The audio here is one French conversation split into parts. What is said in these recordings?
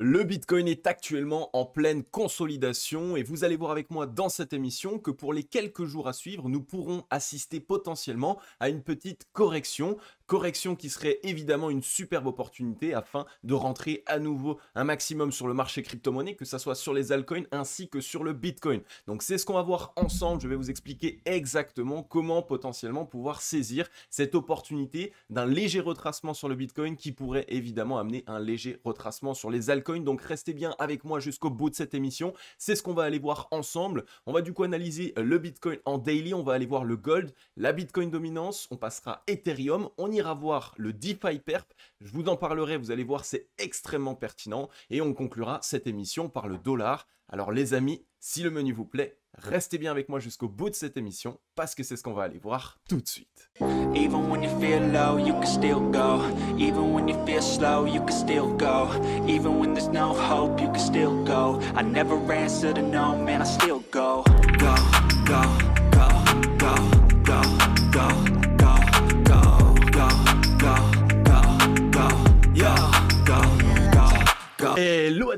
Le Bitcoin est actuellement en pleine consolidation et vous allez voir avec moi dans cette émission que pour les quelques jours à suivre, nous pourrons assister potentiellement à une petite correction correction qui serait évidemment une superbe opportunité afin de rentrer à nouveau un maximum sur le marché crypto-monnaie, que ce soit sur les altcoins ainsi que sur le Bitcoin. Donc c'est ce qu'on va voir ensemble, je vais vous expliquer exactement comment potentiellement pouvoir saisir cette opportunité d'un léger retracement sur le Bitcoin qui pourrait évidemment amener un léger retracement sur les altcoins. Donc restez bien avec moi jusqu'au bout de cette émission, c'est ce qu'on va aller voir ensemble. On va du coup analyser le Bitcoin en daily, on va aller voir le gold, la Bitcoin dominance, on passera Ethereum, on à voir le DeFi Perp. Je vous en parlerai, vous allez voir, c'est extrêmement pertinent. Et on conclura cette émission par le dollar. Alors les amis, si le menu vous plaît, restez bien avec moi jusqu'au bout de cette émission parce que c'est ce qu'on va aller voir tout de suite.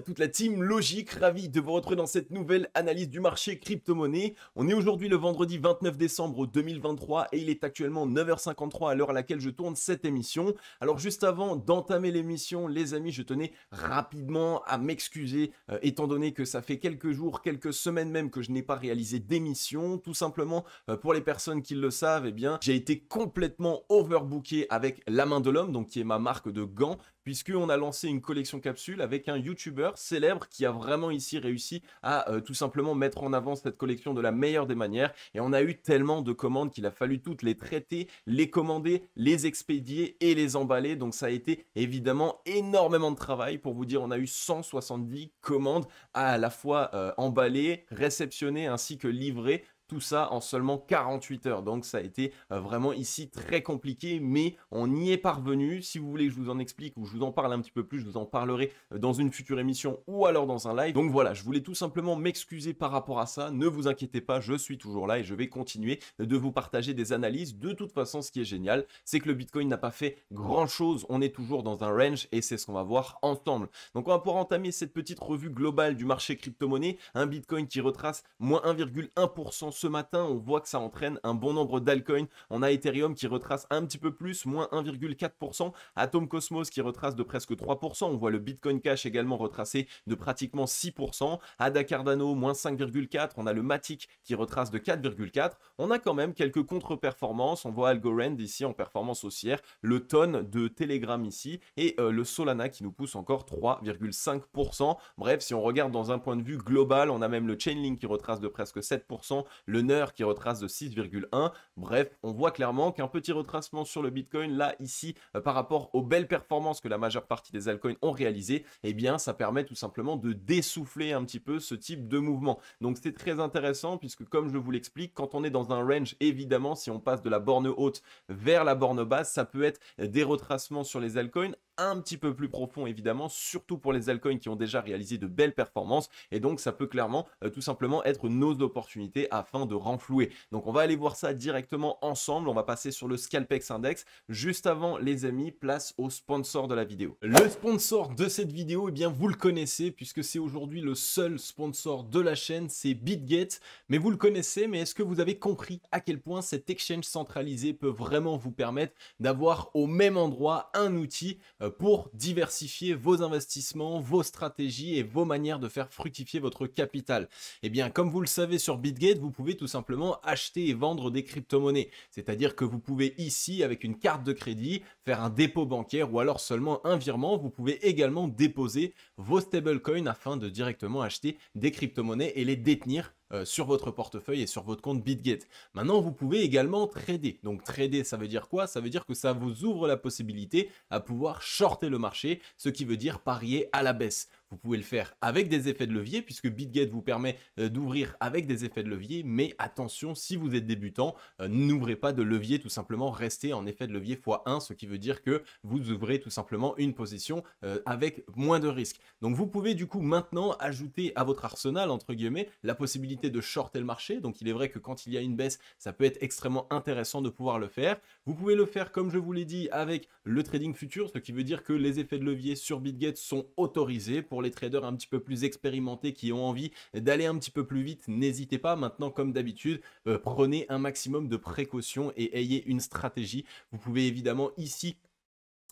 toute la team Logique, ravi de vous retrouver dans cette nouvelle analyse du marché crypto-monnaie. On est aujourd'hui le vendredi 29 décembre 2023 et il est actuellement 9h53 à l'heure à laquelle je tourne cette émission. Alors juste avant d'entamer l'émission, les amis, je tenais rapidement à m'excuser euh, étant donné que ça fait quelques jours, quelques semaines même que je n'ai pas réalisé d'émission. Tout simplement, euh, pour les personnes qui le savent, et eh bien, j'ai été complètement overbooké avec La Main de l'Homme, donc qui est ma marque de gants puisqu'on a lancé une collection capsule avec un YouTuber célèbre qui a vraiment ici réussi à euh, tout simplement mettre en avant cette collection de la meilleure des manières. Et on a eu tellement de commandes qu'il a fallu toutes les traiter, les commander, les expédier et les emballer. Donc ça a été évidemment énormément de travail. Pour vous dire, on a eu 170 commandes à, la fois euh, emballées, réceptionnées ainsi que livrées tout ça en seulement 48 heures. Donc ça a été euh, vraiment ici très compliqué, mais on y est parvenu. Si vous voulez que je vous en explique ou je vous en parle un petit peu plus, je vous en parlerai euh, dans une future émission ou alors dans un live. Donc voilà, je voulais tout simplement m'excuser par rapport à ça. Ne vous inquiétez pas, je suis toujours là et je vais continuer euh, de vous partager des analyses. De toute façon, ce qui est génial, c'est que le Bitcoin n'a pas fait grand-chose. On est toujours dans un range et c'est ce qu'on va voir ensemble. Donc on va pouvoir entamer cette petite revue globale du marché crypto-monnaie. Un Bitcoin qui retrace moins 1,1% ce matin, on voit que ça entraîne un bon nombre d'alcoins. On a Ethereum qui retrace un petit peu plus, moins 1,4%. Atom Cosmos qui retrace de presque 3%. On voit le Bitcoin Cash également retracer de pratiquement 6%. Ada Cardano, moins 5,4%. On a le Matic qui retrace de 4,4%. On a quand même quelques contre-performances. On voit Algorand ici en performance haussière, le tonne de Telegram ici et euh, le Solana qui nous pousse encore 3,5%. Bref, si on regarde dans un point de vue global, on a même le Chainlink qui retrace de presque 7%, le NER qui retrace de 6,1. Bref, on voit clairement qu'un petit retracement sur le Bitcoin, là, ici, euh, par rapport aux belles performances que la majeure partie des altcoins ont réalisées, eh bien, ça permet tout simplement de dessouffler un petit peu ce type de mouvement. Donc, c'est très intéressant puisque, comme je vous l'explique, quand on est dans un range, évidemment, si on passe de la borne haute vers la borne basse, ça peut être des retracements sur les altcoins un petit peu plus profond évidemment, surtout pour les altcoins qui ont déjà réalisé de belles performances et donc ça peut clairement euh, tout simplement être nos opportunités afin de renflouer. Donc on va aller voir ça directement ensemble, on va passer sur le Scalpex Index. Juste avant les amis, place au sponsor de la vidéo. Le sponsor de cette vidéo, eh bien vous le connaissez puisque c'est aujourd'hui le seul sponsor de la chaîne, c'est BitGet. Mais vous le connaissez, mais est-ce que vous avez compris à quel point cet exchange centralisé peut vraiment vous permettre d'avoir au même endroit un outil euh, euh, pour diversifier vos investissements, vos stratégies et vos manières de faire fructifier votre capital Eh bien, comme vous le savez sur BitGate, vous pouvez tout simplement acheter et vendre des crypto-monnaies. C'est-à-dire que vous pouvez ici, avec une carte de crédit, faire un dépôt bancaire ou alors seulement un virement. Vous pouvez également déposer vos stablecoins afin de directement acheter des crypto-monnaies et les détenir euh, sur votre portefeuille et sur votre compte Bitgate. Maintenant, vous pouvez également trader. Donc trader, ça veut dire quoi Ça veut dire que ça vous ouvre la possibilité à pouvoir shorter le marché, ce qui veut dire parier à la baisse. Vous pouvez le faire avec des effets de levier, puisque BitGet vous permet euh, d'ouvrir avec des effets de levier, mais attention, si vous êtes débutant, euh, n'ouvrez pas de levier, tout simplement restez en effet de levier x1, ce qui veut dire que vous ouvrez tout simplement une position euh, avec moins de risques. Donc vous pouvez du coup maintenant ajouter à votre arsenal, entre guillemets, la possibilité de shorter le marché. Donc il est vrai que quand il y a une baisse, ça peut être extrêmement intéressant de pouvoir le faire. Vous pouvez le faire, comme je vous l'ai dit, avec le trading futur, ce qui veut dire que les effets de levier sur BitGet sont autorisés pour les les traders un petit peu plus expérimentés qui ont envie d'aller un petit peu plus vite, n'hésitez pas. Maintenant, comme d'habitude, euh, prenez un maximum de précautions et ayez une stratégie. Vous pouvez évidemment ici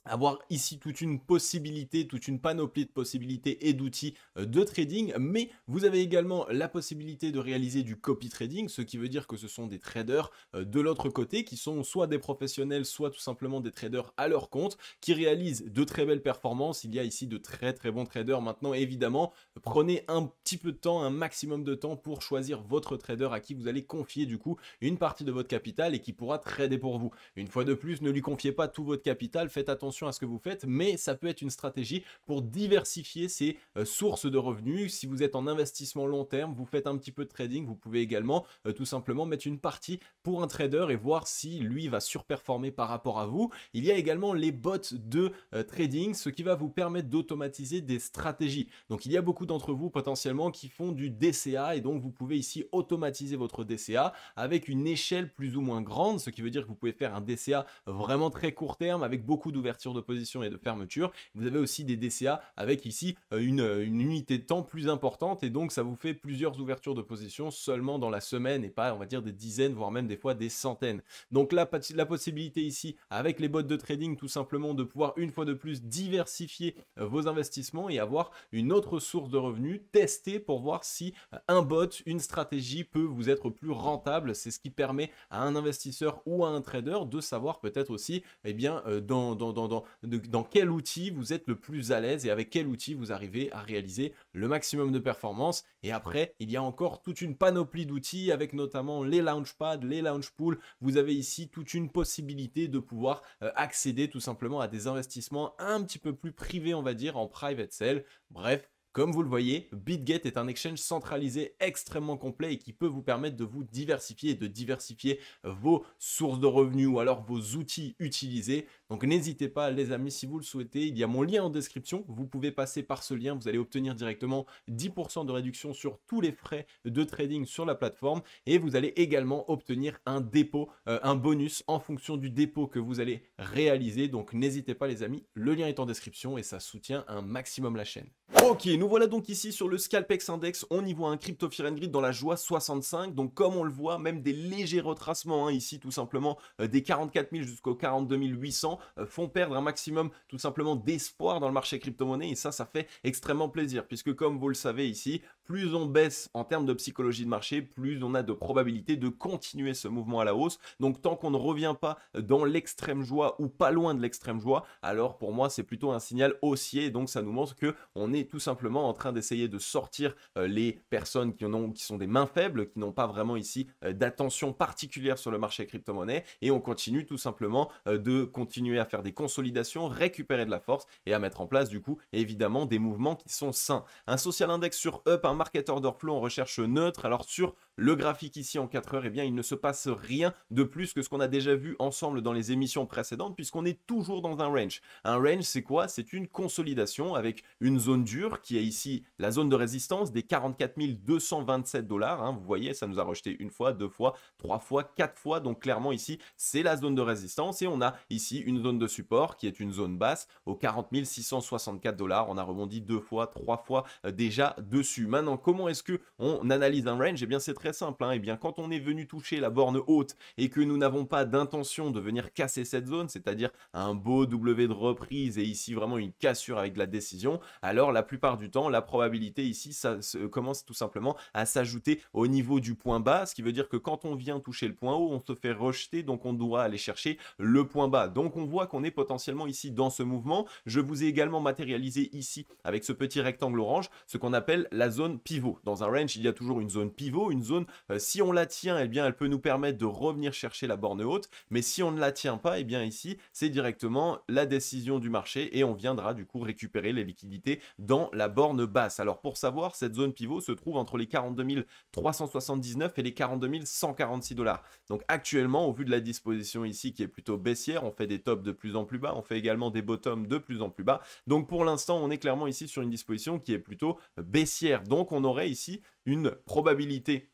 avoir ici toute une possibilité, toute une panoplie de possibilités et d'outils euh, de trading, mais vous avez également la possibilité de réaliser du copy trading, ce qui veut dire que ce sont des traders euh, de l'autre côté qui sont soit des professionnels, soit tout simplement des traders à leur compte, qui réalisent de très belles performances. Il y a ici de très très bons traders maintenant, évidemment, prenez un petit peu de temps, un maximum de temps pour choisir votre trader à qui vous allez confier du coup une partie de votre capital et qui pourra trader pour vous. Une fois de plus, ne lui confiez pas tout votre capital, faites attention à ce que vous faites, mais ça peut être une stratégie pour diversifier ses euh, sources de revenus. Si vous êtes en investissement long terme, vous faites un petit peu de trading, vous pouvez également euh, tout simplement mettre une partie pour un trader et voir si lui va surperformer par rapport à vous. Il y a également les bots de euh, trading, ce qui va vous permettre d'automatiser des stratégies. Donc il y a beaucoup de vous potentiellement qui font du DCA et donc vous pouvez ici automatiser votre DCA avec une échelle plus ou moins grande, ce qui veut dire que vous pouvez faire un DCA vraiment très court terme avec beaucoup d'ouvertures de position et de fermeture. Vous avez aussi des DCA avec ici euh, euh, une, unité de temps plus importante et donc ça vous fait plusieurs ouvertures de position seulement dans la semaine et pas on va dire des dizaines voire même des fois des centaines. Donc là la possibilité ici avec les bots de trading tout simplement de pouvoir une fois de plus diversifier euh, vos investissements et avoir une autre source de revenus, tester pour voir si euh, un bot, une stratégie peut vous être plus rentable. C'est ce qui permet à un investisseur ou à un trader de savoir peut-être aussi eh bien, euh, dans, dans, dans, dans, dans quel outil vous êtes le plus à l'aise et avec quel outil vous arrivez à réaliser le maximum de performance. Et après, il y a encore toute une panoplie d'outils avec notamment les launchpads, les lounge Vous avez ici toute une possibilité de pouvoir euh, accéder tout simplement à des investissements un petit peu plus privés, on va dire, en private sale. Bref, comme vous le voyez, BitGet est un exchange centralisé extrêmement complet et qui peut vous permettre de vous diversifier et de diversifier vos sources de revenus ou alors vos outils utilisés donc n'hésitez pas, les amis, si vous le souhaitez, il y a mon lien en description. Vous pouvez passer par ce lien, vous allez obtenir directement 10% de réduction sur tous les frais de trading sur la plateforme et vous allez également obtenir un dépôt, euh, un bonus en fonction du dépôt que vous allez réaliser. Donc n'hésitez pas, les amis, le lien est en description et ça soutient un maximum la chaîne. Ok, nous voilà donc ici sur le Scalpex Index. On y voit un crypto fear grid dans la joie 65. Donc comme on le voit, même des légers retracements hein, ici, tout simplement euh, des 44 000 jusqu'aux 42 800. Euh, font perdre un maximum tout simplement d'espoir dans le marché crypto-monnaie et ça, ça fait extrêmement plaisir puisque comme vous le savez ici, plus on baisse en termes de psychologie de marché, plus on a de probabilité de continuer ce mouvement à la hausse. Donc tant qu'on ne revient pas dans l'extrême joie ou pas loin de l'extrême joie, alors pour moi c'est plutôt un signal haussier. Donc ça nous montre que on est tout simplement en train d'essayer de sortir euh, les personnes qui sont des mains faibles, qui n'ont pas vraiment ici euh, d'attention particulière sur le marché crypto-monnaie, et on continue tout simplement euh, de continuer à faire des consolidations, récupérer de la force et à mettre en place du coup évidemment des mouvements qui sont sains. Un social index sur up un marketeur d'orflow en recherche neutre. Alors sur le graphique ici en 4 heures, et eh bien, il ne se passe rien de plus que ce qu'on a déjà vu ensemble dans les émissions précédentes, puisqu'on est toujours dans un range. Un range, c'est quoi C'est une consolidation avec une zone dure qui est ici la zone de résistance des 44 227 dollars. Hein. Vous voyez, ça nous a rejeté une fois, deux fois, trois fois, quatre fois. Donc clairement ici, c'est la zone de résistance et on a ici une zone de support qui est une zone basse aux 40 664 dollars. On a rebondi deux fois, trois fois euh, déjà dessus. Maintenant, comment est-ce que on analyse un range et eh bien, c'est très simple. Hein. Eh bien, quand on est venu toucher la borne haute et que nous n'avons pas d'intention de venir casser cette zone, c'est-à-dire un beau W de reprise et ici vraiment une cassure avec la décision, alors la plupart du temps, la probabilité ici ça euh, commence tout simplement à s'ajouter au niveau du point bas, ce qui veut dire que quand on vient toucher le point haut, on se fait rejeter, donc on doit aller chercher le point bas. Donc on voit qu'on est potentiellement ici dans ce mouvement. Je vous ai également matérialisé ici avec ce petit rectangle orange ce qu'on appelle la zone pivot. Dans un range, il y a toujours une zone pivot, une zone, euh, si on la tient, eh bien, elle peut nous permettre de revenir chercher la borne haute, mais si on ne la tient pas, et eh bien, ici, c'est directement la décision du marché et on viendra du coup récupérer les liquidités dans la borne basse. Alors, pour savoir, cette zone pivot se trouve entre les 42 379 et les 42 146 dollars. Donc, actuellement, au vu de la disposition ici qui est plutôt baissière, on fait des tops de plus en plus bas, on fait également des bottoms de plus en plus bas. Donc, pour l'instant, on est clairement ici sur une disposition qui est plutôt euh, baissière. Donc, donc on aurait ici une probabilité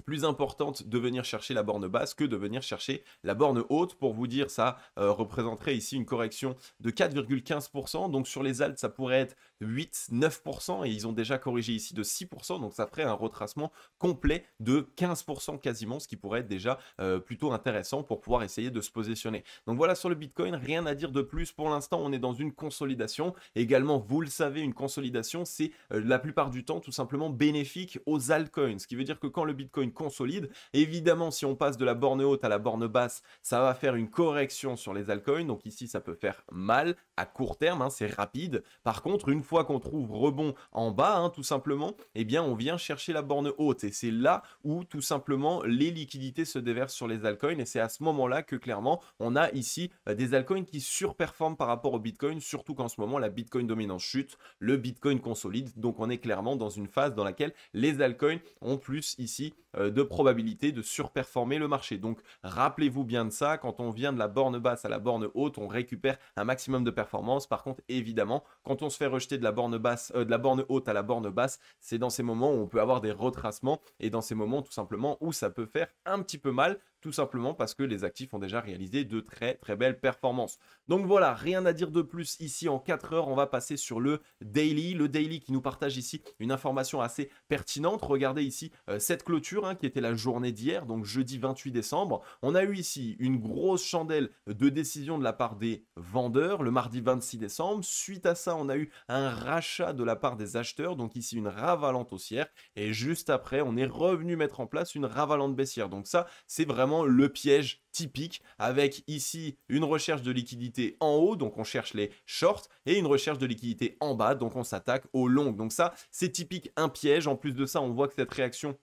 plus importante de venir chercher la borne basse que de venir chercher la borne haute. Pour vous dire, ça euh, représenterait ici une correction de 4,15%. Donc sur les altes, ça pourrait être 8-9% et ils ont déjà corrigé ici de 6%. Donc ça ferait un retracement complet de 15% quasiment, ce qui pourrait être déjà euh, plutôt intéressant pour pouvoir essayer de se positionner. Donc voilà sur le Bitcoin, rien à dire de plus. Pour l'instant, on est dans une consolidation. Également, vous le savez, une consolidation, c'est euh, la plupart du temps tout simplement bénéfique aux altcoins. Ce qui veut dire que quand le Bitcoin consolide. Évidemment, si on passe de la borne haute à la borne basse, ça va faire une correction sur les altcoins. Donc ici, ça peut faire mal à court terme, hein, c'est rapide. Par contre, une fois qu'on trouve rebond en bas, hein, tout simplement, eh bien, on vient chercher la borne haute. Et c'est là où, tout simplement, les liquidités se déversent sur les altcoins. Et c'est à ce moment-là que, clairement, on a ici euh, des altcoins qui surperforment par rapport au Bitcoin, surtout qu'en ce moment, la Bitcoin dominance chute, le Bitcoin consolide. Donc, on est clairement dans une phase dans laquelle les altcoins ont plus ici euh, de probabilité de surperformer le marché. Donc rappelez-vous bien de ça, quand on vient de la borne basse à la borne haute, on récupère un maximum de performance. Par contre, évidemment, quand on se fait rejeter de la borne basse, euh, de la borne haute à la borne basse, c'est dans ces moments où on peut avoir des retracements et dans ces moments tout simplement où ça peut faire un petit peu mal tout simplement parce que les actifs ont déjà réalisé de très très belles performances. Donc voilà, rien à dire de plus ici en 4 heures, on va passer sur le daily, le daily qui nous partage ici une information assez pertinente. Regardez ici euh, cette clôture hein, qui était la journée d'hier, donc jeudi 28 décembre. On a eu ici une grosse chandelle de décision de la part des vendeurs le mardi 26 décembre. Suite à ça, on a eu un rachat de la part des acheteurs, donc ici une ravalante haussière et juste après, on est revenu mettre en place une ravalante baissière. Donc ça, c'est vraiment le piège typique avec ici une recherche de liquidité en haut, donc on cherche les shorts, et une recherche de liquidité en bas, donc on s'attaque aux longs. Donc ça, c'est typique un piège. En plus de ça, on voit que cette réaction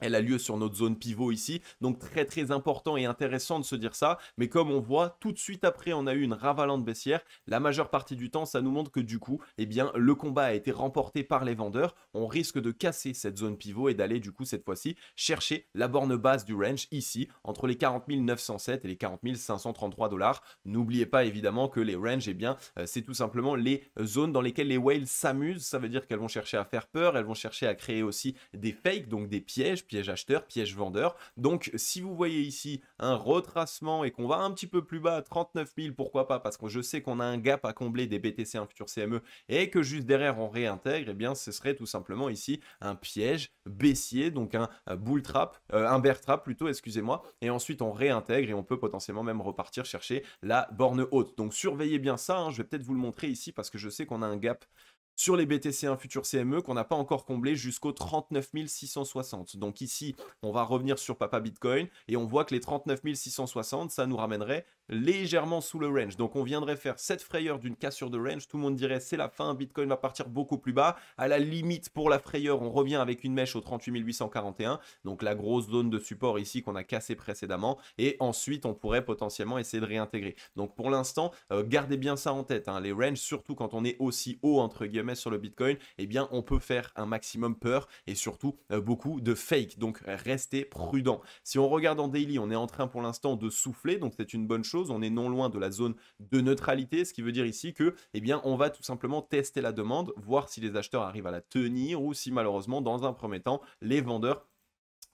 elle a lieu sur notre zone pivot ici, donc très très important et intéressant de se dire ça. Mais comme on voit, tout de suite après, on a eu une ravalante baissière. La majeure partie du temps, ça nous montre que du coup, eh bien, le combat a été remporté par les vendeurs. On risque de casser cette zone pivot et d'aller du coup cette fois-ci chercher la borne basse du range ici, entre les 40 907 et les 40 533 dollars. N'oubliez pas évidemment que les ranges, eh bien, euh, c'est tout simplement les zones dans lesquelles les whales s'amusent. Ça veut dire qu'elles vont chercher à faire peur, elles vont chercher à créer aussi des fakes, donc des pièges piège acheteur, piège vendeur. Donc si vous voyez ici un retracement et qu'on va un petit peu plus bas, 39 000, pourquoi pas Parce que je sais qu'on a un gap à combler des BTC, un futur CME, et que juste derrière on réintègre, et eh bien ce serait tout simplement ici un piège baissier, donc un euh, bull trap, euh, un bear trap plutôt, excusez-moi, et ensuite on réintègre et on peut potentiellement même repartir chercher la borne haute. Donc surveillez bien ça, hein, je vais peut-être vous le montrer ici parce que je sais qu'on a un gap sur les BTC1 futur CME qu'on n'a pas encore comblé jusqu'au 39 660. Donc ici, on va revenir sur Papa Bitcoin et on voit que les 39 660, ça nous ramènerait légèrement sous le range. Donc on viendrait faire cette frayeur d'une cassure de range, tout le monde dirait c'est la fin, Bitcoin va partir beaucoup plus bas. À la limite pour la frayeur, on revient avec une mèche au 38 841, donc la grosse zone de support ici qu'on a cassé précédemment, et ensuite on pourrait potentiellement essayer de réintégrer. Donc pour l'instant, euh, gardez bien ça en tête, hein. les ranges, surtout quand on est aussi haut entre guillemets sur le Bitcoin, eh bien on peut faire un maximum peur et surtout euh, beaucoup de fake. Donc restez prudent. Si on regarde en daily, on est en train pour l'instant de souffler, donc c'est une bonne chose on est non loin de la zone de neutralité, ce qui veut dire ici que, eh bien, on va tout simplement tester la demande, voir si les acheteurs arrivent à la tenir ou si malheureusement, dans un premier temps, les vendeurs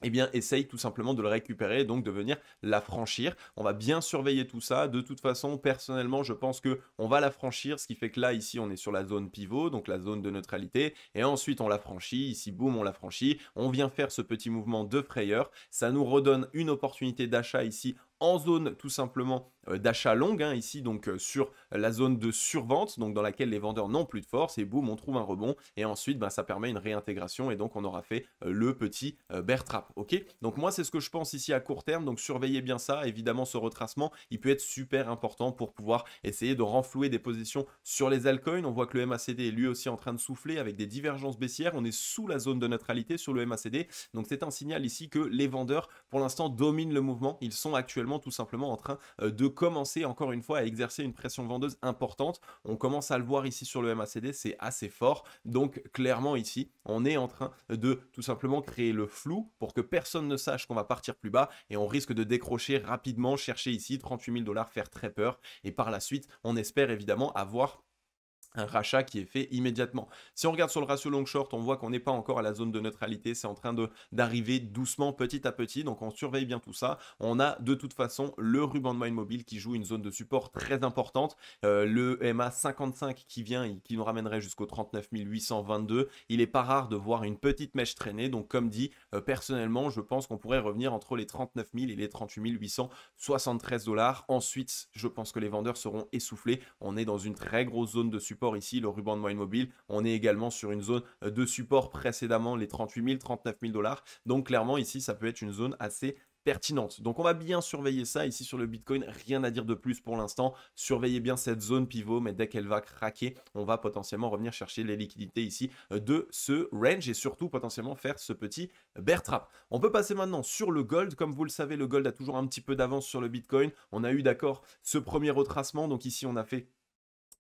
eh bien, essayent tout simplement de le récupérer donc de venir la franchir. On va bien surveiller tout ça. De toute façon, personnellement, je pense que on va franchir, ce qui fait que là, ici, on est sur la zone pivot, donc la zone de neutralité. Et ensuite, on la franchit. Ici, boum, on la franchit. On vient faire ce petit mouvement de frayeur. Ça nous redonne une opportunité d'achat ici en zone tout simplement euh, d'achat longue, hein, ici donc euh, sur la zone de survente, donc dans laquelle les vendeurs n'ont plus de force, et boum, on trouve un rebond, et ensuite ben, ça permet une réintégration, et donc on aura fait euh, le petit bear trap, ok Donc moi c'est ce que je pense ici à court terme, donc surveillez bien ça, évidemment ce retracement, il peut être super important pour pouvoir essayer de renflouer des positions sur les altcoins, on voit que le MACD est lui aussi en train de souffler avec des divergences baissières, on est sous la zone de neutralité sur le MACD, donc c'est un signal ici que les vendeurs pour l'instant dominent le mouvement, ils sont actuellement tout simplement en train euh, de commencer encore une fois à exercer une pression vendeuse importante. On commence à le voir ici sur le MACD, c'est assez fort. Donc clairement ici, on est en train de tout simplement créer le flou pour que personne ne sache qu'on va partir plus bas et on risque de décrocher rapidement, chercher ici 38 000 dollars, faire très peur. Et par la suite, on espère évidemment avoir un rachat qui est fait immédiatement. Si on regarde sur le ratio long-short, on voit qu'on n'est pas encore à la zone de neutralité, c'est en train de d'arriver doucement, petit à petit, donc on surveille bien tout ça. On a de toute façon le ruban de moyenne mobile qui joue une zone de support très importante, euh, le MA 55 qui vient et qui nous ramènerait jusqu'au 39 822. Il est pas rare de voir une petite mèche traîner, donc comme dit, euh, personnellement, je pense qu'on pourrait revenir entre les 39 000 et les 38 873 dollars. Ensuite, je pense que les vendeurs seront essoufflés, on est dans une très grosse zone de support ici, le ruban de moyenne mobile. On est également sur une zone euh, de support précédemment, les 38 000, 39 000 dollars. Donc clairement ici, ça peut être une zone assez pertinente. Donc on va bien surveiller ça ici sur le Bitcoin, rien à dire de plus pour l'instant. Surveillez bien cette zone pivot, mais dès qu'elle va craquer, on va potentiellement revenir chercher les liquidités ici euh, de ce range et surtout potentiellement faire ce petit bear trap. On peut passer maintenant sur le gold. Comme vous le savez, le gold a toujours un petit peu d'avance sur le Bitcoin. On a eu d'accord ce premier retracement, donc ici on a fait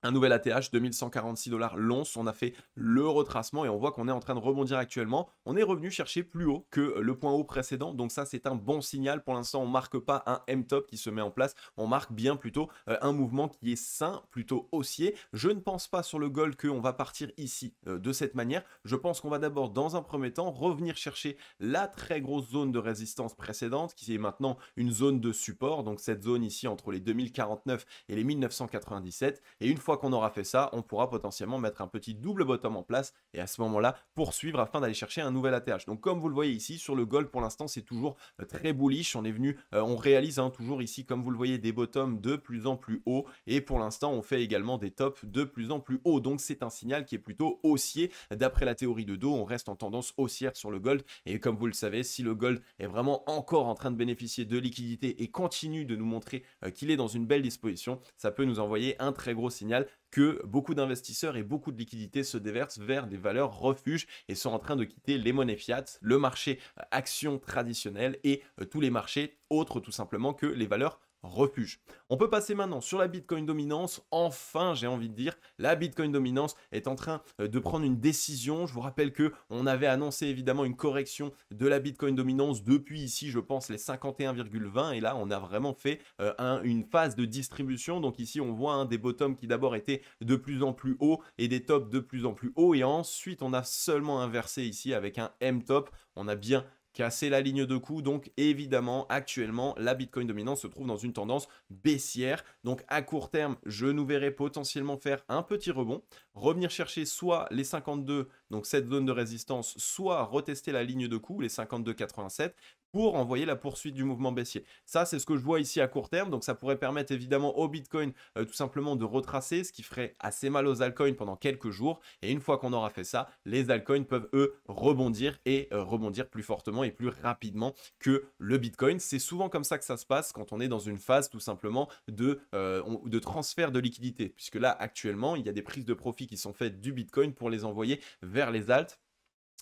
un nouvel ATH, 2146 dollars l'once. On a fait le retracement et on voit qu'on est en train de rebondir actuellement. On est revenu chercher plus haut que le point haut précédent. Donc ça, c'est un bon signal. Pour l'instant, on marque pas un M-top qui se met en place. On marque bien plutôt euh, un mouvement qui est sain, plutôt haussier. Je ne pense pas sur le gold qu'on va partir ici euh, de cette manière. Je pense qu'on va d'abord, dans un premier temps, revenir chercher la très grosse zone de résistance précédente qui est maintenant une zone de support. Donc cette zone ici entre les 2049 et les 1997. Et une fois qu'on aura fait ça, on pourra potentiellement mettre un petit double bottom en place et à ce moment-là poursuivre afin d'aller chercher un nouvel ATH. Donc comme vous le voyez ici, sur le gold pour l'instant c'est toujours euh, très bullish, on est venu, euh, on réalise hein, toujours ici comme vous le voyez des bottoms de plus en plus haut et pour l'instant on fait également des tops de plus en plus haut. Donc c'est un signal qui est plutôt haussier. D'après la théorie de Do, on reste en tendance haussière sur le gold et comme vous le savez, si le gold est vraiment encore en train de bénéficier de liquidités et continue de nous montrer euh, qu'il est dans une belle disposition, ça peut nous envoyer un très gros signal que beaucoup d'investisseurs et beaucoup de liquidités se déversent vers des valeurs refuges et sont en train de quitter les monnaies fiat, le marché action traditionnel et euh, tous les marchés autres tout simplement que les valeurs refuge. On peut passer maintenant sur la Bitcoin dominance. Enfin, j'ai envie de dire, la Bitcoin dominance est en train euh, de prendre une décision. Je vous rappelle que on avait annoncé évidemment une correction de la Bitcoin dominance depuis ici, je pense, les 51,20 et là, on a vraiment fait euh, une phase de distribution. Donc ici, on voit un hein, des bottoms qui d'abord étaient de plus en plus hauts et des tops de plus en plus hauts et ensuite, on a seulement inversé ici avec un M top. On a bien casser la ligne de coût. Donc évidemment, actuellement, la Bitcoin dominante se trouve dans une tendance baissière. Donc à court terme, je nous verrai potentiellement faire un petit rebond, revenir chercher soit les 52 donc cette zone de résistance, soit retester la ligne de coup, les 52,87, pour envoyer la poursuite du mouvement baissier. Ça, c'est ce que je vois ici à court terme. Donc, ça pourrait permettre évidemment au Bitcoin euh, tout simplement de retracer, ce qui ferait assez mal aux altcoins pendant quelques jours. Et une fois qu'on aura fait ça, les altcoins peuvent eux rebondir et euh, rebondir plus fortement et plus rapidement que le Bitcoin. C'est souvent comme ça que ça se passe quand on est dans une phase tout simplement de, euh, de transfert de liquidité. Puisque là, actuellement, il y a des prises de profit qui sont faites du Bitcoin pour les envoyer vers les Altes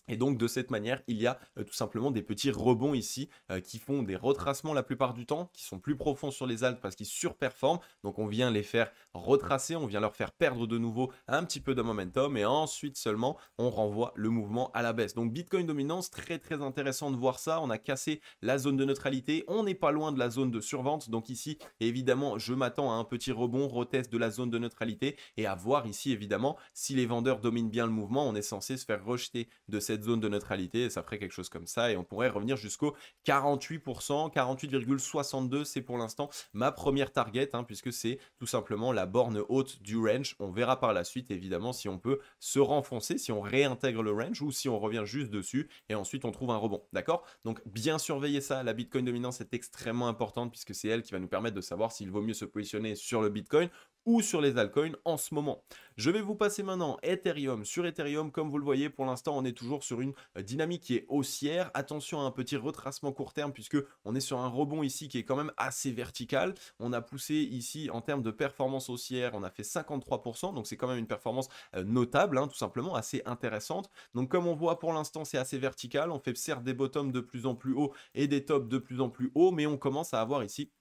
et donc de cette manière, il y a euh, tout simplement des petits rebonds ici euh, qui font des retracements la plupart du temps, qui sont plus profonds sur les Alpes parce qu'ils surperforment. Donc on vient les faire retracer, on vient leur faire perdre de nouveau un petit peu de momentum et ensuite seulement on renvoie le mouvement à la baisse. Donc Bitcoin dominance, très très intéressant de voir ça. On a cassé la zone de neutralité, on n'est pas loin de la zone de survente. Donc ici, évidemment, je m'attends à un petit rebond, retest de la zone de neutralité et à voir ici évidemment si les vendeurs dominent bien le mouvement, on est censé se faire rejeter de cette zone de neutralité ça ferait quelque chose comme ça et on pourrait revenir jusqu'au 48%, 48,62 c'est pour l'instant ma première target hein, puisque c'est tout simplement la borne haute du range. On verra par la suite évidemment si on peut se renfoncer, si on réintègre le range ou si on revient juste dessus et ensuite on trouve un rebond. D'accord Donc bien surveiller ça, la Bitcoin dominance est extrêmement importante puisque c'est elle qui va nous permettre de savoir s'il vaut mieux se positionner sur le Bitcoin ou sur les altcoins en ce moment. Je vais vous passer maintenant Ethereum. Sur Ethereum, comme vous le voyez, pour l'instant, on est toujours sur une euh, dynamique qui est haussière. Attention à un petit retracement court terme puisque on est sur un rebond ici qui est quand même assez vertical. On a poussé ici en termes de performance haussière, on a fait 53%, donc c'est quand même une performance euh, notable, hein, tout simplement, assez intéressante. Donc comme on voit pour l'instant, c'est assez vertical. On fait certes des bottoms de plus en plus haut et des tops de plus en plus haut, mais on commence à avoir ici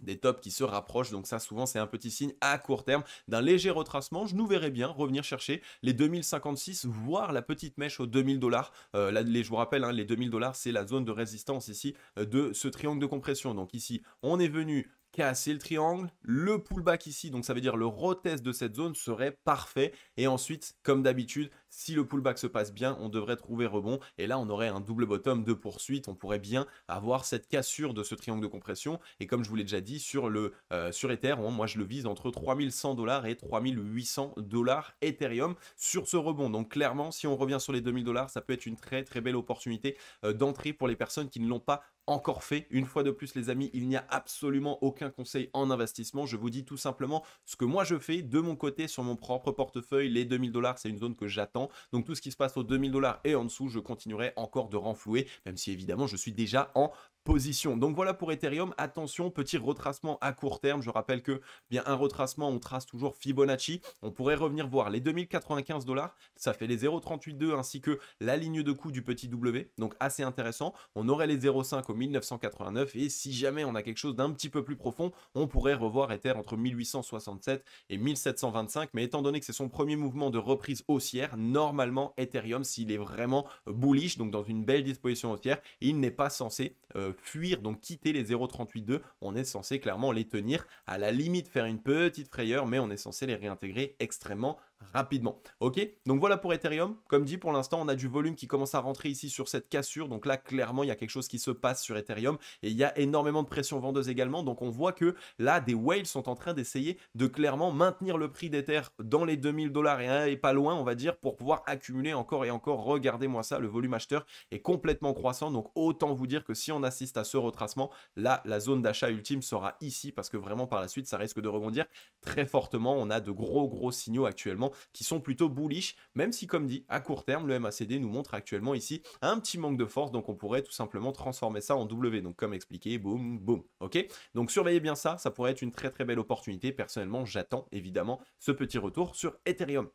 des tops qui se rapprochent. Donc ça, souvent, c'est un petit signe à court terme d'un léger retracement. Je nous verrai bien revenir chercher les 2056, voire la petite mèche aux 2000 dollars. Euh, je vous rappelle, hein, les 2000 dollars, c'est la zone de résistance ici euh, de ce triangle de compression. Donc ici, on est venu casser le triangle. Le pullback ici, donc ça veut dire le retest de cette zone serait parfait. Et ensuite, comme d'habitude, si le pullback se passe bien, on devrait trouver rebond. Et là, on aurait un double bottom de poursuite. On pourrait bien avoir cette cassure de ce triangle de compression. Et comme je vous l'ai déjà dit, sur, le, euh, sur Ether, hein, moi, je le vise entre 3100 dollars et 3800 dollars Ethereum sur ce rebond. Donc clairement, si on revient sur les 2000 dollars, ça peut être une très très belle opportunité euh, d'entrée pour les personnes qui ne l'ont pas encore fait. Une fois de plus, les amis, il n'y a absolument aucun conseil en investissement. Je vous dis tout simplement ce que moi je fais de mon côté sur mon propre portefeuille. Les 2000 dollars, c'est une zone que j'attends. Donc tout ce qui se passe aux 2000 dollars et en dessous, je continuerai encore de renflouer, même si évidemment, je suis déjà en position. Donc voilà pour Ethereum. Attention, petit retracement à court terme. Je rappelle que eh bien un retracement, on trace toujours Fibonacci. On pourrait revenir voir les 2095 dollars. Ça fait les 0,382 ainsi que la ligne de coût du petit W. Donc assez intéressant. On aurait les 0,5 au 1989 et si jamais on a quelque chose d'un petit peu plus profond, on pourrait revoir Ether entre 1867 et 1725. Mais étant donné que c'est son premier mouvement de reprise haussière, normalement Ethereum, s'il est vraiment bullish, donc dans une belle disposition haussière, il n'est pas censé euh, fuir, donc quitter les 0,38,2. On est censé clairement les tenir à la limite, faire une petite frayeur, mais on est censé les réintégrer extrêmement rapidement. Ok Donc voilà pour Ethereum. Comme dit, pour l'instant, on a du volume qui commence à rentrer ici sur cette cassure. Donc là, clairement, il y a quelque chose qui se passe sur Ethereum et il y a énormément de pression vendeuse également. Donc on voit que là, des whales sont en train d'essayer de clairement maintenir le prix d'Ether dans les 2000 dollars et, et pas loin, on va dire, pour pouvoir accumuler encore et encore. Regardez-moi ça, le volume acheteur est complètement croissant. Donc autant vous dire que si on assiste à ce retracement, là, la zone d'achat ultime sera ici parce que vraiment par la suite, ça risque de rebondir très fortement. On a de gros, gros signaux actuellement qui sont plutôt bullish, même si comme dit, à court terme, le MACD nous montre actuellement ici un petit manque de force, donc on pourrait tout simplement transformer ça en W, donc comme expliqué, boum, boum, ok Donc surveillez bien ça, ça pourrait être une très très belle opportunité, personnellement j'attends évidemment ce petit retour sur Ethereum.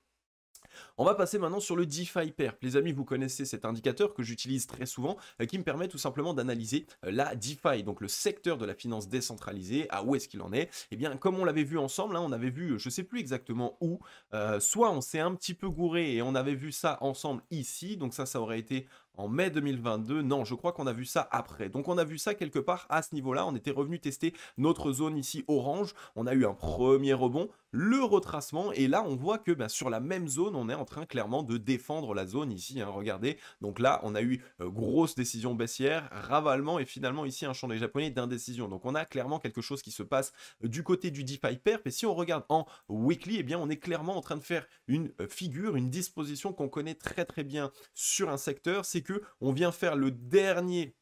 On va passer maintenant sur le DeFi Perp. Les amis, vous connaissez cet indicateur que j'utilise très souvent, euh, qui me permet tout simplement d'analyser euh, la DeFi, donc le secteur de la finance décentralisée, à où est-ce qu'il en est. Eh bien, comme on l'avait vu ensemble, hein, on avait vu, euh, je ne sais plus exactement où, soit on s'est un petit peu gouré et on avait vu ça ensemble ici, donc ça, ça aurait été en mai 2022. Non, je crois qu'on a vu ça après. Donc on a vu ça quelque part à ce niveau-là. On était revenu tester notre zone ici orange. On a eu un premier rebond le retracement et là on voit que bah, sur la même zone on est en train clairement de défendre la zone ici hein. regardez donc là on a eu euh, grosse décision baissière ravalement et finalement ici un champ des japonais d'indécision donc on a clairement quelque chose qui se passe euh, du côté du DeFi perp et si on regarde en weekly et eh bien on est clairement en train de faire une euh, figure une disposition qu'on connaît très très bien sur un secteur c'est que on vient faire le dernier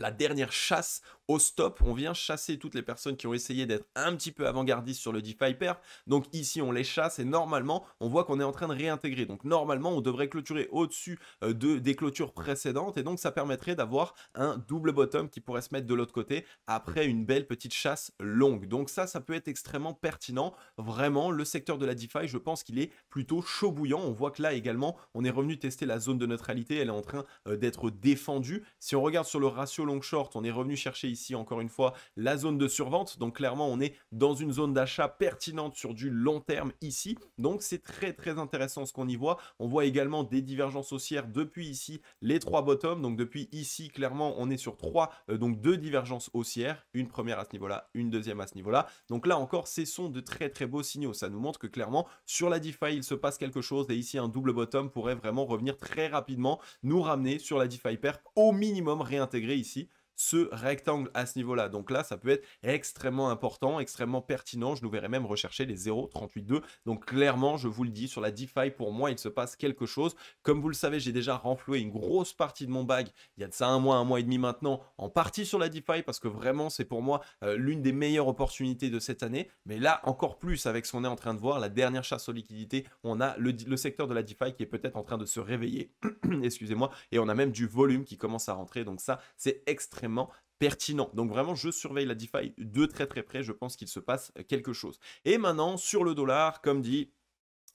la dernière chasse au stop. On vient chasser toutes les personnes qui ont essayé d'être un petit peu avant-gardistes sur le DeFi pair. Donc ici, on les chasse et normalement, on voit qu'on est en train de réintégrer. Donc normalement, on devrait clôturer au-dessus euh, de, des clôtures précédentes et donc ça permettrait d'avoir un double bottom qui pourrait se mettre de l'autre côté après une belle petite chasse longue. Donc ça, ça peut être extrêmement pertinent. Vraiment, le secteur de la DeFi, je pense qu'il est plutôt chaud bouillant. On voit que là également, on est revenu tester la zone de neutralité. Elle est en train euh, d'être défendue. Si on regarde sur le ratio long short, on est revenu chercher ici encore une fois la zone de survente. Donc clairement, on est dans une zone d'achat pertinente sur du long terme ici. Donc c'est très très intéressant ce qu'on y voit. On voit également des divergences haussières depuis ici les trois bottoms. Donc depuis ici, clairement, on est sur trois, euh, donc deux divergences haussières. Une première à ce niveau-là, une deuxième à ce niveau-là. Donc là encore, ce sont de très très beaux signaux. Ça nous montre que clairement, sur la DeFi, il se passe quelque chose. Et ici, un double bottom pourrait vraiment revenir très rapidement, nous ramener sur la DeFi Perp au minimum réintégrer ici ce rectangle à ce niveau-là. Donc là, ça peut être extrêmement important, extrêmement pertinent. Je nous verrai même rechercher les 0,382. Donc clairement, je vous le dis, sur la DeFi, pour moi, il se passe quelque chose. Comme vous le savez, j'ai déjà renfloué une grosse partie de mon bag il y a de ça un mois, un mois et demi maintenant, en partie sur la DeFi, parce que vraiment, c'est pour moi euh, l'une des meilleures opportunités de cette année. Mais là, encore plus avec ce qu'on est en train de voir, la dernière chasse aux liquidités, on a le, le secteur de la DeFi qui est peut-être en train de se réveiller. Excusez-moi. Et on a même du volume qui commence à rentrer. Donc ça, c'est extrêmement pertinent. Donc vraiment, je surveille la DeFi de très très près, je pense qu'il se passe quelque chose. Et maintenant, sur le dollar, comme dit,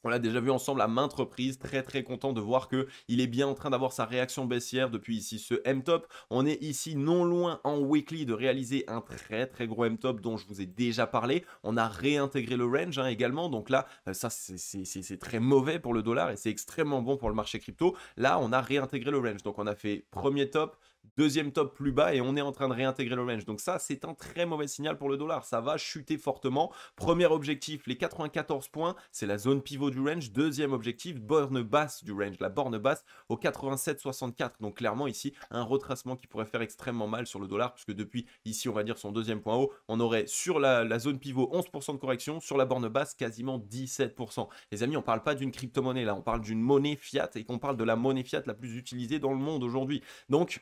on l'a déjà vu ensemble à maintes reprises, très très content de voir que il est bien en train d'avoir sa réaction baissière depuis ici ce M top. On est ici non loin en weekly de réaliser un très très gros M top dont je vous ai déjà parlé. On a réintégré le range hein, également, donc là euh, ça c'est très mauvais pour le dollar et c'est extrêmement bon pour le marché crypto. Là on a réintégré le range, donc on a fait premier top, deuxième top plus bas et on est en train de réintégrer le range. Donc ça, c'est un très mauvais signal pour le dollar. Ça va chuter fortement. Premier objectif, les 94 points, c'est la zone pivot du range. Deuxième objectif, borne basse du range, la borne basse au 87,64. Donc clairement ici, un retracement qui pourrait faire extrêmement mal sur le dollar puisque depuis ici, on va dire son deuxième point haut, on aurait sur la, zone pivot 11% de correction, sur la borne basse quasiment 17%. Les amis, on parle pas d'une crypto-monnaie là, on parle d'une monnaie fiat et qu'on parle de la monnaie fiat la plus utilisée dans le monde aujourd'hui. Donc,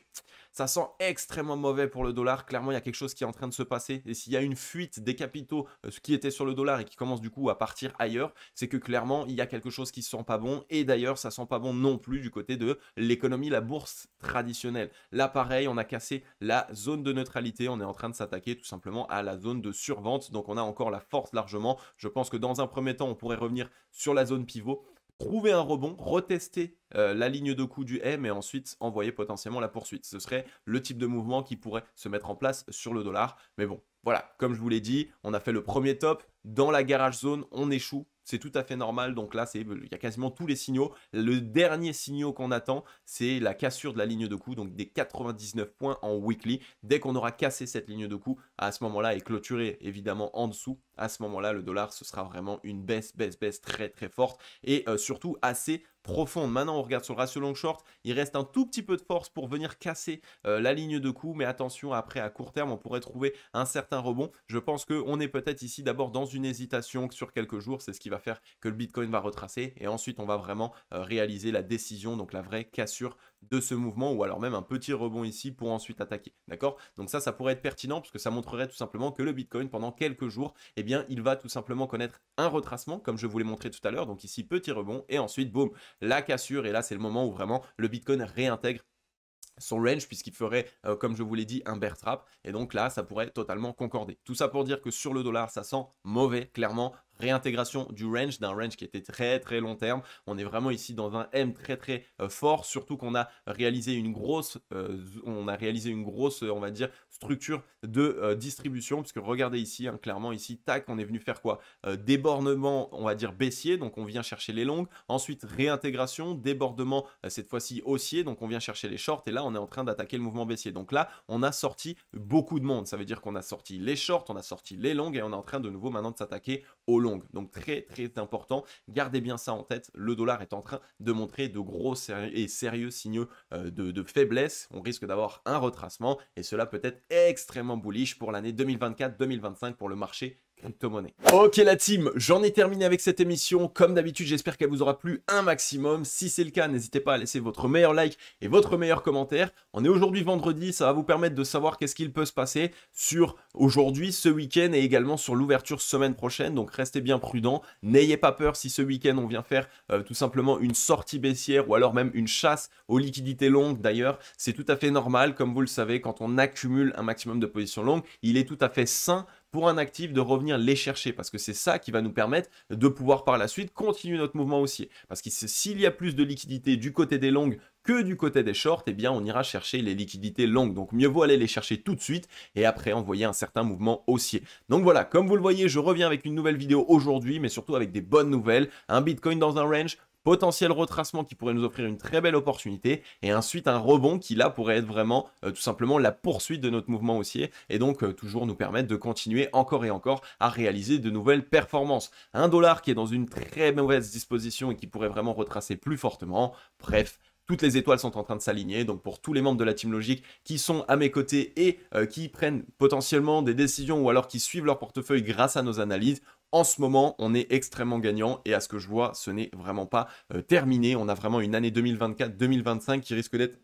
ça sent extrêmement mauvais pour le dollar. Clairement, il y a quelque chose qui est en train de se passer. Et s'il y a une fuite des capitaux, euh, qui était sur le dollar et qui commence du coup à partir ailleurs, c'est que clairement, il y a quelque chose qui ne sent pas bon. Et d'ailleurs, ça ne sent pas bon non plus du côté de l'économie, la bourse traditionnelle. Là, pareil, on a cassé la zone de neutralité. On est en train de s'attaquer tout simplement à la zone de survente. Donc, on a encore la force largement. Je pense que dans un premier temps, on pourrait revenir sur la zone pivot trouver un rebond, retester euh, la ligne de coup du M et ensuite envoyer potentiellement la poursuite. Ce serait le type de mouvement qui pourrait se mettre en place sur le dollar. Mais bon, voilà, comme je vous l'ai dit, on a fait le premier top. Dans la garage zone, on échoue c'est tout à fait normal. Donc là, c'est il y a quasiment tous les signaux. Le dernier signaux qu'on attend, c'est la cassure de la ligne de coup, donc des 99 points en weekly. Dès qu'on aura cassé cette ligne de coup, à ce moment-là, et clôturé évidemment en dessous, à ce moment-là, le dollar, ce sera vraiment une baisse, baisse, baisse très très forte et euh, surtout assez profonde. Maintenant, on regarde sur le ratio long short, il reste un tout petit peu de force pour venir casser euh, la ligne de coup, mais attention, après à court terme, on pourrait trouver un certain rebond. Je pense qu'on est peut-être ici d'abord dans une hésitation sur quelques jours, c'est ce qui va faire que le Bitcoin va retracer et ensuite on va vraiment euh, réaliser la décision, donc la vraie cassure de ce mouvement ou alors même un petit rebond ici pour ensuite attaquer. D'accord Donc ça, ça pourrait être pertinent parce que ça montrerait tout simplement que le Bitcoin pendant quelques jours, eh bien, il va tout simplement connaître un retracement comme je vous l'ai montré tout à l'heure. Donc ici, petit rebond et ensuite, boum, la cassure. Et là, c'est le moment où vraiment le Bitcoin réintègre son range puisqu'il ferait, euh, comme je vous l'ai dit, un bear trap. Et donc là, ça pourrait totalement concorder. Tout ça pour dire que sur le dollar, ça sent mauvais, clairement réintégration du range, d'un range qui était très très long terme. On est vraiment ici dans un M très très euh, fort, surtout qu'on a réalisé une grosse, euh, on a réalisé une grosse, euh, on va dire, structure de distribution. distribution, puisque regardez ici, hein, clairement ici, tac, on est venu faire quoi Débordement, on va dire baissier, donc on vient chercher les longues. Ensuite, réintégration, débordement cette fois-ci haussier, donc on vient chercher les shorts. Et là, on est en train d'attaquer le mouvement baissier. Donc là, on a sorti beaucoup de monde. Ça veut dire qu'on a sorti les shorts, on a sorti les longues et on est en train de nouveau maintenant de s'attaquer donc très très important. Gardez bien ça en tête. Le dollar est en train de montrer de gros et sérieux signaux euh, de, de faiblesse. On risque d'avoir un retracement et cela peut être extrêmement bullish pour l'année 2024-2025 pour le marché monnaie Ok la team, j'en ai terminé avec cette émission. Comme d'habitude, j'espère qu'elle vous aura plu un maximum. Si c'est le cas, n'hésitez pas à laisser votre meilleur like et votre meilleur commentaire. On est aujourd'hui vendredi, ça va vous permettre de savoir qu'est-ce qu'il peut se passer sur aujourd'hui, ce week-end et également sur l'ouverture semaine prochaine. Donc restez bien prudents, n'ayez pas peur si ce week-end on vient faire euh, tout simplement une sortie baissière ou alors même une chasse aux liquidités longues. D'ailleurs, c'est tout à fait normal, comme vous le savez, quand on accumule un maximum de positions longues, il est tout à fait sain pour un actif de revenir les chercher parce que c'est ça qui va nous permettre de pouvoir par la suite continuer notre mouvement haussier. Parce que s'il y a plus de liquidités du côté des longues que du côté des shorts, eh bien on ira chercher les liquidités longues. Donc mieux vaut aller les chercher tout de suite et après envoyer un certain mouvement haussier. Donc voilà, comme vous le voyez, je reviens avec une nouvelle vidéo aujourd'hui, mais surtout avec des bonnes nouvelles. Un Bitcoin dans un range, potentiel retracement qui pourrait nous offrir une très belle opportunité et ensuite un rebond qui là pourrait être vraiment euh, tout simplement la poursuite de notre mouvement haussier et donc euh, toujours nous permettre de continuer encore et encore à réaliser de nouvelles performances. Un dollar qui est dans une très mauvaise disposition et qui pourrait vraiment retracer plus fortement. Bref, toutes les étoiles sont en train de s'aligner. Donc pour tous les membres de la Team Logique qui sont à mes côtés et euh, qui prennent potentiellement des décisions ou alors qui suivent leur portefeuille grâce à nos analyses, en ce moment, on est extrêmement gagnant et à ce que je vois, ce n'est vraiment pas euh, terminé. On a vraiment une année 2024-2025 qui risque d'être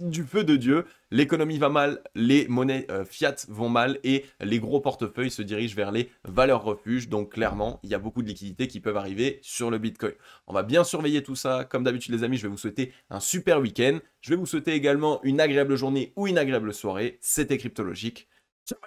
du feu de Dieu, l'économie va mal, les monnaies euh, fiat vont mal et les gros portefeuilles se dirigent vers les valeurs refuges. Donc clairement, il y a beaucoup de liquidités qui peuvent arriver sur le Bitcoin. On va bien surveiller tout ça. Comme d'habitude les amis, je vais vous souhaiter un super week-end. Je vais vous souhaiter également une agréable journée ou une agréable soirée. C'était Cryptologique. Ciao